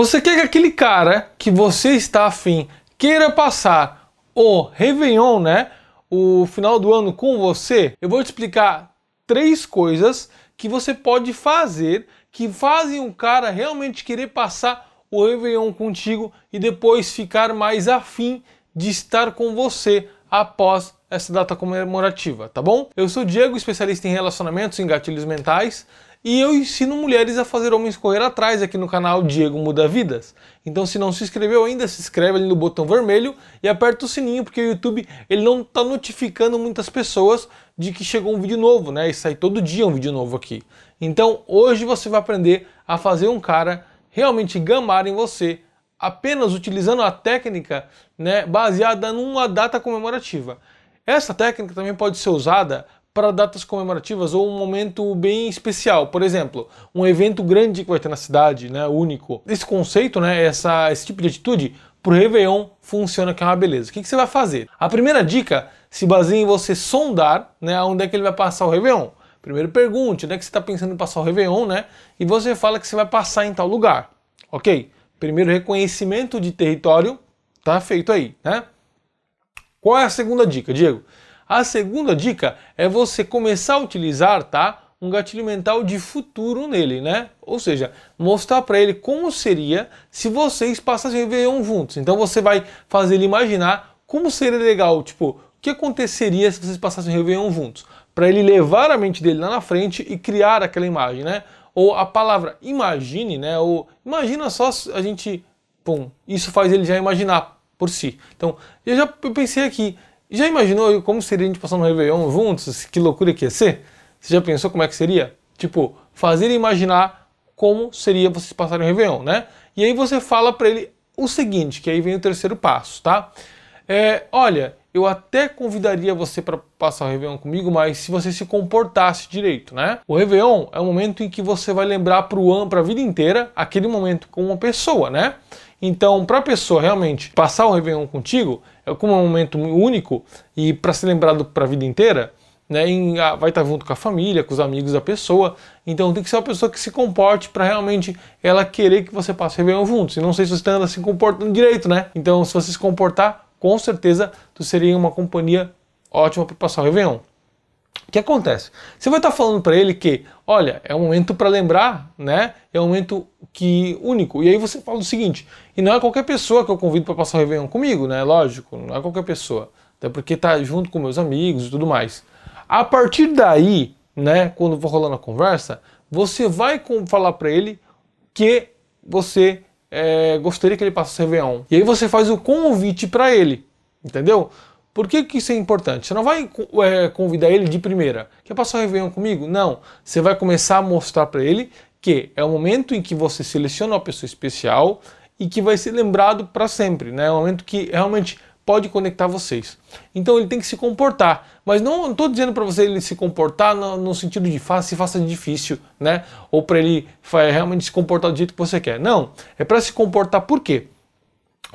Você quer que aquele cara que você está afim queira passar o Réveillon, né? O final do ano com você? Eu vou te explicar três coisas que você pode fazer que fazem o cara realmente querer passar o Réveillon contigo e depois ficar mais afim de estar com você após essa data comemorativa, tá bom? Eu sou Diego, especialista em relacionamentos e gatilhos mentais. E eu ensino mulheres a fazer homens correr atrás aqui no canal Diego Muda Vidas. Então se não se inscreveu ainda, se inscreve ali no botão vermelho e aperta o sininho, porque o YouTube ele não está notificando muitas pessoas de que chegou um vídeo novo, né? E sai todo dia um vídeo novo aqui. Então hoje você vai aprender a fazer um cara realmente gamar em você apenas utilizando a técnica né, baseada numa data comemorativa. Essa técnica também pode ser usada para datas comemorativas ou um momento bem especial, por exemplo, um evento grande que vai ter na cidade, né, único. Esse conceito, né, essa, esse tipo de atitude, para o Réveillon funciona que é uma beleza. O que, que você vai fazer? A primeira dica se baseia em você sondar, né, onde é que ele vai passar o Réveillon. Primeiro pergunte, onde é que você está pensando em passar o Réveillon, né, e você fala que você vai passar em tal lugar, ok? Primeiro reconhecimento de território, tá feito aí, né? Qual é a segunda dica, Diego? A segunda dica é você começar a utilizar, tá? Um gatilho mental de futuro nele, né? Ou seja, mostrar para ele como seria se vocês passassem o Réveillon juntos. Então você vai fazer ele imaginar como seria legal, tipo, o que aconteceria se vocês passassem o Réveillon juntos? Para ele levar a mente dele lá na frente e criar aquela imagem, né? Ou a palavra imagine, né? Ou imagina só a gente, pum, isso faz ele já imaginar por si. Então, eu já pensei aqui, já imaginou como seria a gente passar um Réveillon juntos? Que loucura que ia ser? Você já pensou como é que seria? Tipo, fazer imaginar como seria vocês passarem o Réveillon, né? E aí você fala para ele o seguinte, que aí vem o terceiro passo, tá? É, olha, eu até convidaria você para passar o Réveillon comigo, mas se você se comportasse direito, né? O Réveillon é o momento em que você vai lembrar para o ano, para a vida inteira, aquele momento com uma pessoa, né? Então, para a pessoa realmente passar o Réveillon contigo, é como é um momento único e para ser lembrado para a vida inteira, né, em, ah, vai estar tá junto com a família, com os amigos da pessoa. Então tem que ser uma pessoa que se comporte para realmente ela querer que você passe o Réveillon juntos. E não sei se você tá anda se comportando direito, né? Então se você se comportar, com certeza você seria uma companhia ótima para passar o Réveillon. O que acontece? Você vai estar falando para ele que, olha, é um momento para lembrar, né? É um momento que único. E aí você fala o seguinte: e não é qualquer pessoa que eu convido para passar o Réveillon comigo, né? Lógico, não é qualquer pessoa. Até porque tá junto com meus amigos e tudo mais. A partir daí, né, quando for rolando a conversa, você vai falar para ele que você é, gostaria que ele passasse o Réveillon. E aí você faz o convite para ele, entendeu? Por que, que isso é importante? Você não vai é, convidar ele de primeira. Quer passar o Réveillon comigo? Não. Você vai começar a mostrar para ele que é o momento em que você seleciona uma pessoa especial e que vai ser lembrado para sempre. Né? É um momento que realmente pode conectar vocês. Então ele tem que se comportar, mas não estou dizendo para você ele se comportar no, no sentido de faça se faça difícil, né? Ou para ele realmente se comportar do jeito que você quer. Não, é para se comportar por quê?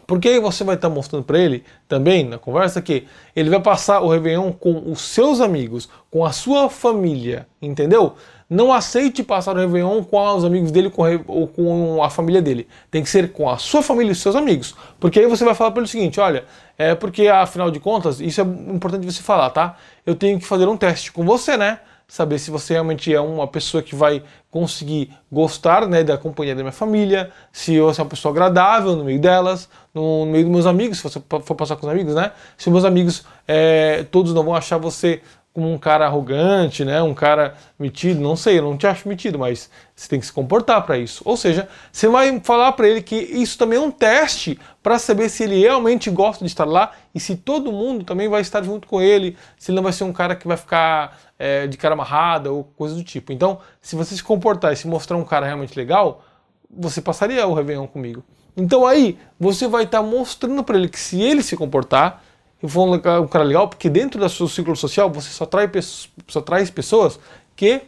Porque você vai estar tá mostrando para ele também na conversa que ele vai passar o Réveillon com os seus amigos, com a sua família, entendeu? Não aceite passar o Réveillon com os amigos dele com, ou com a família dele. Tem que ser com a sua família e os seus amigos. Porque aí você vai falar para ele o seguinte: olha, é porque afinal de contas, isso é importante você falar, tá? Eu tenho que fazer um teste com você, né? saber se você realmente é uma pessoa que vai conseguir gostar né, da companhia da minha família, se você é uma pessoa agradável no meio delas, no meio dos meus amigos, se você for passar com os amigos, né? Se meus amigos, é, todos não vão achar você como um cara arrogante, né? Um cara metido, não sei, eu não te acho metido, mas você tem que se comportar para isso. Ou seja, você vai falar para ele que isso também é um teste para saber se ele realmente gosta de estar lá e se todo mundo também vai estar junto com ele, se ele não vai ser um cara que vai ficar é, de cara amarrada ou coisa do tipo. Então, se você se comportar e se mostrar um cara realmente legal, você passaria o Réveillon comigo. Então aí, você vai estar tá mostrando para ele que se ele se comportar, vou um cara legal, porque dentro do seu ciclo social você só, traz só traz pessoas que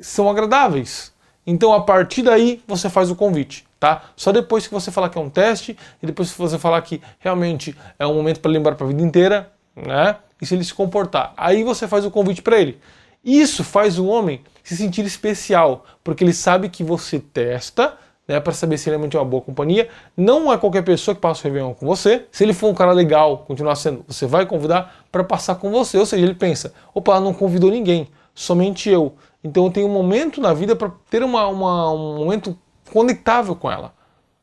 são agradáveis. Então, a partir daí, você faz o convite, tá? Só depois que você falar que é um teste, e depois que você falar que realmente é um momento para lembrar para a vida inteira, né? E se ele se comportar. Aí você faz o convite para ele. Isso faz o homem se sentir especial, porque ele sabe que você testa, né, para saber se ele realmente é uma boa companhia. Não é qualquer pessoa que passa o Réveillon com você. Se ele for um cara legal, continuar sendo, você vai convidar para passar com você. Ou seja, ele pensa: opa, não convidou ninguém, somente eu. Então eu tenho um momento na vida para ter uma, uma, um momento conectável com ela.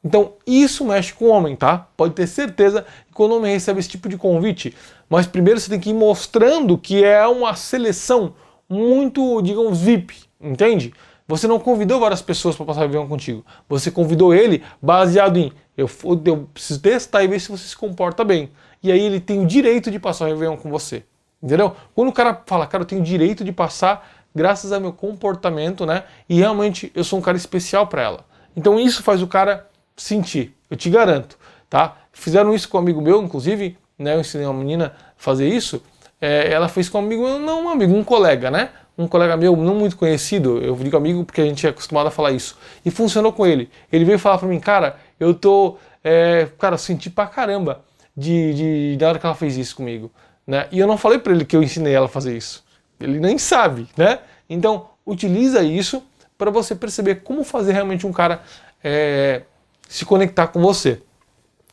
Então isso mexe com o homem, tá? Pode ter certeza que o homem recebe esse tipo de convite. Mas primeiro você tem que ir mostrando que é uma seleção muito, digamos, VIP, entende? Você não convidou várias pessoas para passar o avião contigo. Você convidou ele baseado em eu, eu preciso testar e ver se você se comporta bem. E aí ele tem o direito de passar o avião com você. Entendeu? Quando o cara fala, cara, eu tenho direito de passar graças ao meu comportamento, né? E realmente eu sou um cara especial para ela. Então isso faz o cara sentir, eu te garanto, tá? Fizeram isso com um amigo meu, inclusive, né? Eu ensinei uma menina a fazer isso. É, ela fez com um amigo, não um amigo, um colega, né? um colega meu, não muito conhecido, eu digo amigo porque a gente é acostumado a falar isso, e funcionou com ele. Ele veio falar para mim, cara, eu tô. É, cara, senti pra caramba de, de, da hora que ela fez isso comigo. Né? E eu não falei para ele que eu ensinei ela a fazer isso. Ele nem sabe, né? Então, utiliza isso para você perceber como fazer realmente um cara é, se conectar com você.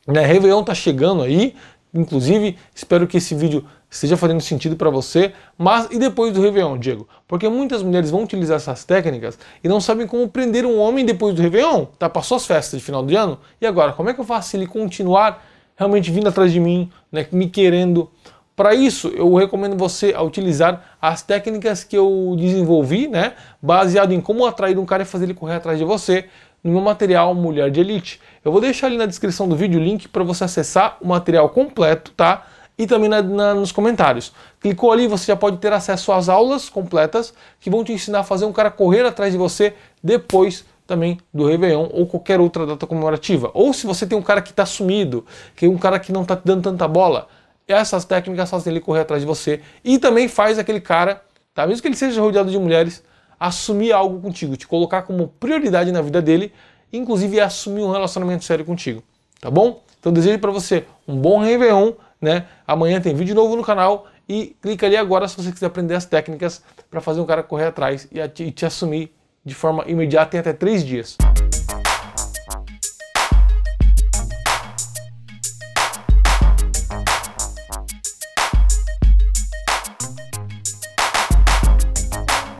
Né? Réveillon tá chegando aí, inclusive, espero que esse vídeo esteja fazendo sentido para você, mas e depois do Réveillon, Diego? Porque muitas mulheres vão utilizar essas técnicas e não sabem como prender um homem depois do Réveillon. Tá, passou as festas de final de ano, e agora? Como é que eu faço ele continuar realmente vindo atrás de mim, né, me querendo? Para isso, eu recomendo você a utilizar as técnicas que eu desenvolvi, né, baseado em como atrair um cara e fazer ele correr atrás de você, no meu material Mulher de Elite. Eu vou deixar ali na descrição do vídeo o link para você acessar o material completo, tá? e também na, na, nos comentários. Clicou ali, você já pode ter acesso às aulas completas que vão te ensinar a fazer um cara correr atrás de você depois também do Réveillon ou qualquer outra data comemorativa. Ou se você tem um cara que está sumido, que é um cara que não está te dando tanta bola, essas técnicas fazem ele correr atrás de você e também faz aquele cara, tá? mesmo que ele seja rodeado de mulheres, assumir algo contigo, te colocar como prioridade na vida dele, inclusive assumir um relacionamento sério contigo, tá bom? Então desejo para você um bom Réveillon né? Amanhã tem vídeo novo no canal e clica ali agora se você quiser aprender as técnicas para fazer um cara correr atrás e te assumir de forma imediata em até três dias.